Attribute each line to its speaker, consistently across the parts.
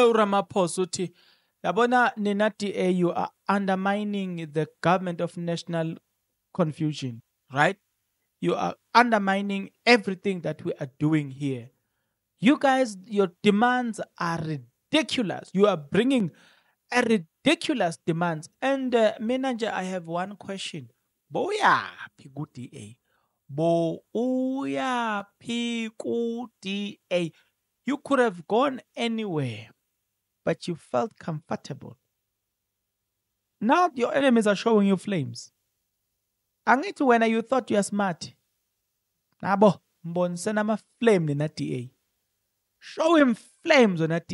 Speaker 1: uramaphosa uthi yabona nina da you are undermining the government of national confusion right you are undermining everything that we are doing here you guys your demands are ridiculous you are bringing a ridiculous demands and uh, manager i have one question Boya ku-da bo you could have gone anywhere but you felt comfortable. Now your enemies are showing you flames. it when you thought you are smart. Nabo mbonisena ama-flame nena DA. Show him flames on that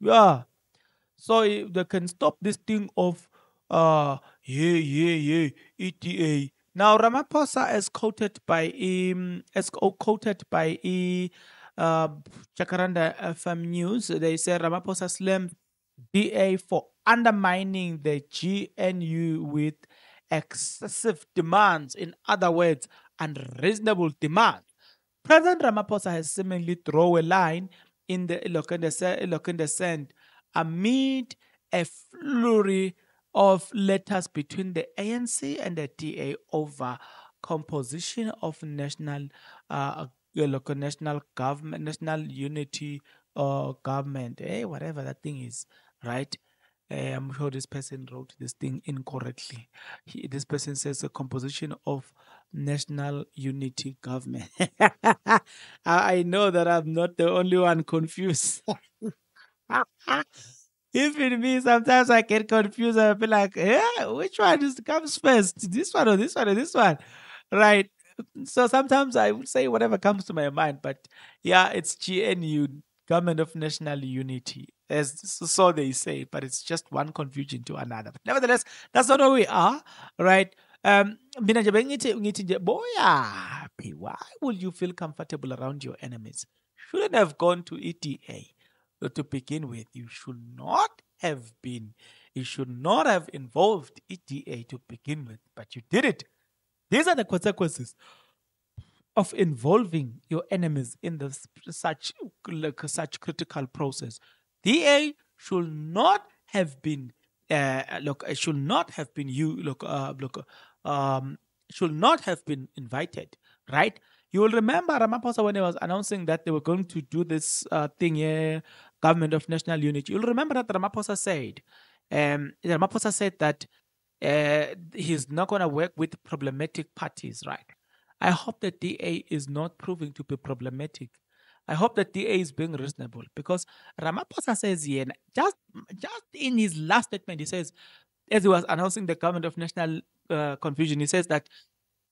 Speaker 1: Yeah. So they can stop this thing of uh yeah yeah yeah ETA. Now Ramaphosa is quoted by um, is quoted by e, uh, FM News. They say Ramaphosa slammed DA for undermining the GNU with excessive demands, in other words, unreasonable demand. President Ramaphosa has seemingly drawn a line in the Ilocano sand amid a flurry of letters between the ANC and the DA over composition of national uh, your local national government, national unity or uh, government, hey, whatever that thing is, right? Eh, I'm sure this person wrote this thing incorrectly. He, this person says a composition of national unity government. I, know that I'm not the only one confused. Even me, sometimes I get confused. I feel like, yeah, which one comes first? This one or this one or this one? Right so sometimes I would say whatever comes to my mind, but yeah, it's GNU, Government of National Unity, as so they say, but it's just one confusion to another. But nevertheless, that's not who we are, right? Um, why would you feel comfortable around your enemies? Shouldn't have gone to ETA to begin with. You should not have been. You should not have involved ETA to begin with, but you did it these are the consequences of involving your enemies in this such like, such critical process. DA should not have been uh, look should not have been you look uh, look um, should not have been invited, right? You will remember Ramaphosa when he was announcing that they were going to do this uh, thing here, government of national unity. You'll remember that Ramaphosa said, um, Ramaphosa said that uh, he's not going to work with problematic parties, right? I hope that DA is not proving to be problematic. I hope that DA is being reasonable because Ramaphosa says here, just, just in his last statement, he says, as he was announcing the government of national uh, confusion, he says that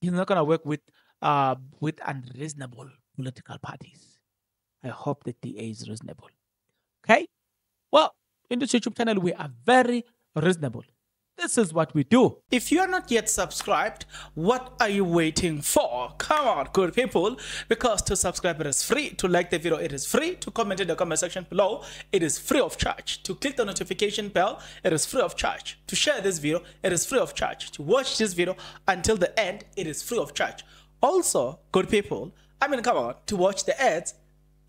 Speaker 1: he's not going to work with uh, with unreasonable political parties. I hope that DA is reasonable. Okay? Well, in this YouTube channel, we are very reasonable. This is what we do. If you are not yet subscribed, what are you waiting for? Come on, good people, because to subscribe it is free, to like the video it is free, to comment in the comment section below it is free of charge, to click the notification bell it is free of charge, to share this video it is free of charge, to watch this video until the end it is free of charge. Also, good people, I mean come on, to watch the ads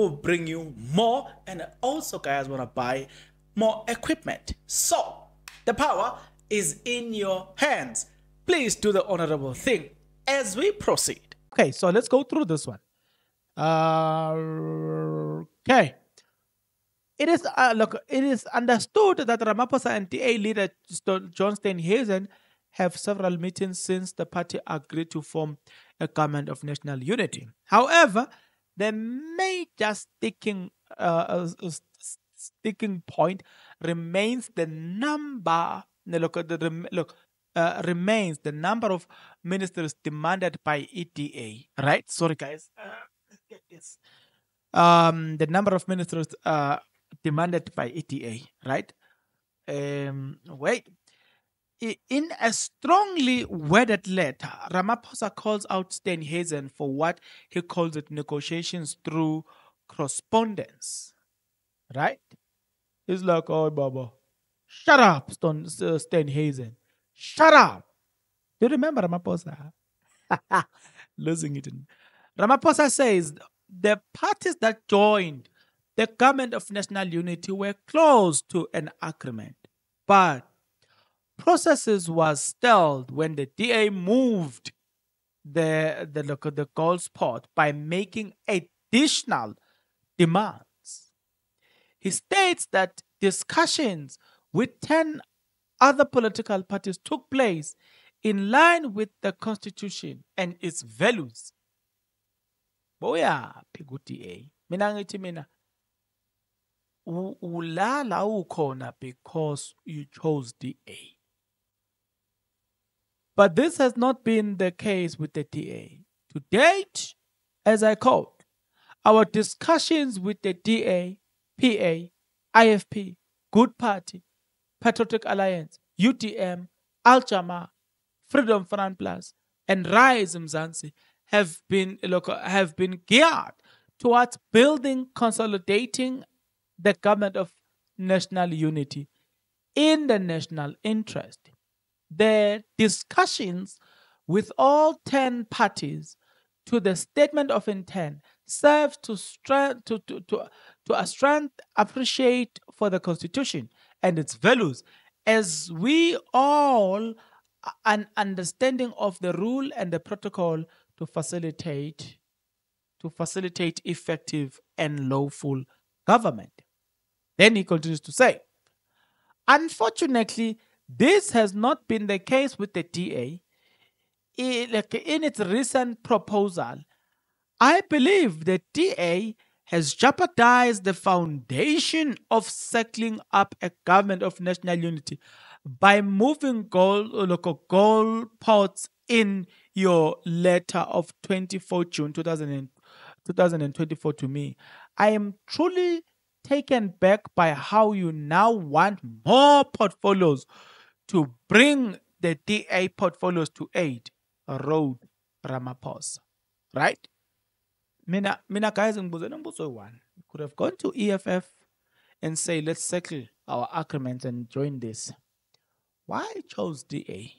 Speaker 1: will bring you more and also guys want to buy more equipment. So the power is in your hands. Please do the honorable thing as we proceed. Okay, so let's go through this one. Uh, okay. It is uh, look. It is understood that Ramaphosa and DA leader John steinhausen have several meetings since the party agreed to form a government of national unity. However, the major sticking uh, sticking point remains the number. Look at the look. Uh, remains the number of ministers demanded by ETA. Right? Sorry, guys. Uh, Um, the number of ministers uh, demanded by ETA. Right? Um, wait. In a strongly worded letter, Ramaphosa calls out Steinhazen for what he calls it negotiations through correspondence. Right? He's like, oh, Baba, shut up, Stone, Steinhazen. Shut up. Do you remember Ramaphosa? Losing it. Ramaphosa says the parties that joined the government of national unity were close to an agreement, but processes was stalled when the DA moved the the the, the gold spot by making additional demands. He states that discussions with 10 other political parties took place in line with the constitution and its values. Boyaphi ku-DA? Mina ulala because you chose DA. But this has not been the case with the DA. To date, as I quote, our discussions with the DA, PA, IFP, Good Party, Patriotic Alliance, UTM, Al Jama, Freedom Front Plus, and Rise Mzansi have been local, have been geared towards building, consolidating the government of national unity in the national interest the discussions with all 10 parties to the statement of intent serve to, strength, to, to, to, to a strength appreciate for the Constitution and its values as we all uh, an understanding of the rule and the protocol to facilitate to facilitate effective and lawful government. Then he continues to say, Unfortunately, this has not been the case with the DA in its recent proposal. I believe the DA has jeopardized the foundation of settling up a government of national unity by moving goal, local goal pots in your letter of 24 June 2024 to me. I am truly taken back by how you now want more portfolios to bring the DA portfolios to aid road Ramaphosa. Right? Mina, mina guys, one. Could have gone to EFF and say, let's settle our agreement and join this. Why chose DA?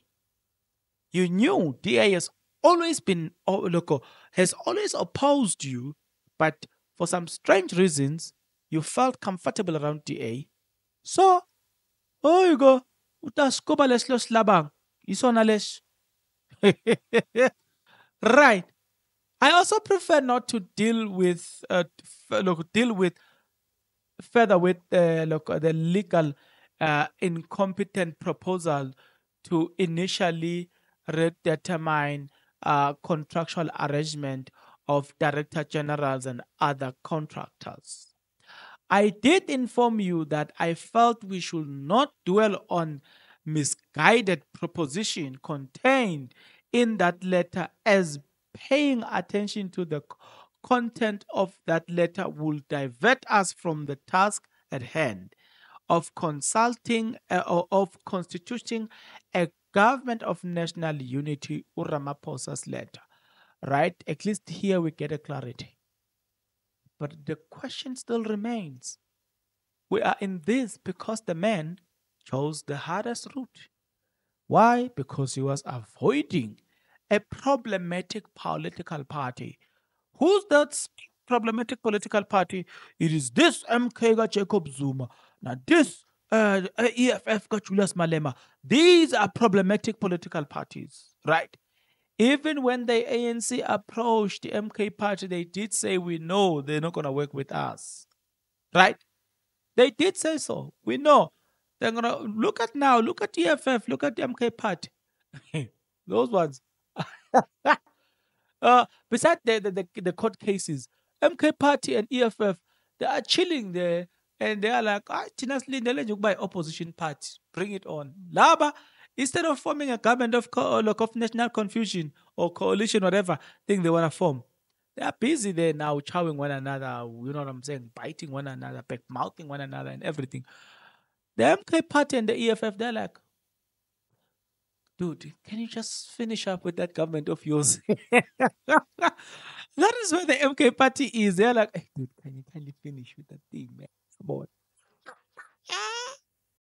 Speaker 1: You knew DA has always been, oh, local, oh, has always opposed you, but for some strange reasons, you felt comfortable around DA. So, oh, you go, uthi asikoba lesilo silabango yisona leso right i also prefer not to deal with uh, look, deal with further with uh, look, the legal uh, incompetent proposal to initially redetermine uh, contractual arrangement of director generals and other contractors I did inform you that I felt we should not dwell on misguided proposition contained in that letter as paying attention to the content of that letter will divert us from the task at hand of consulting uh, eh, or of constituting a government of national unity, Uramaposa's letter. Right? At least here we get a clarity. But the question still remains we are in this because the man chose the hardest route. Why? Because he was avoiding a problematic political party. Who's that problematic political party? It is this MK Jacob Zuma. Now, this uh, EFF Julius Malema. These are problematic political parties, right? Even when the ANC approached the MK party, they did say, We know they're not going to work with us. Right? They did say so. We know. They're going to look at now, look at the EFF, look at the MK party. Those ones. uh, besides the, the, the, the court cases, MK party and EFF, they are chilling there and they are like, ah, Tina's Lindelenjuk by opposition party. Bring it on. Laba Instead of forming a government of, of national confusion or coalition, whatever thing they want to form, they are busy there now chowing one another, you know what I'm saying, biting one another, back mouthing one another and everything. The MK party and the EFF, they're like, dude, can you just finish up with that government of yours? that is where the MK party is. They're like, hey, dude, can you kindly finish with that thing, man? Come on.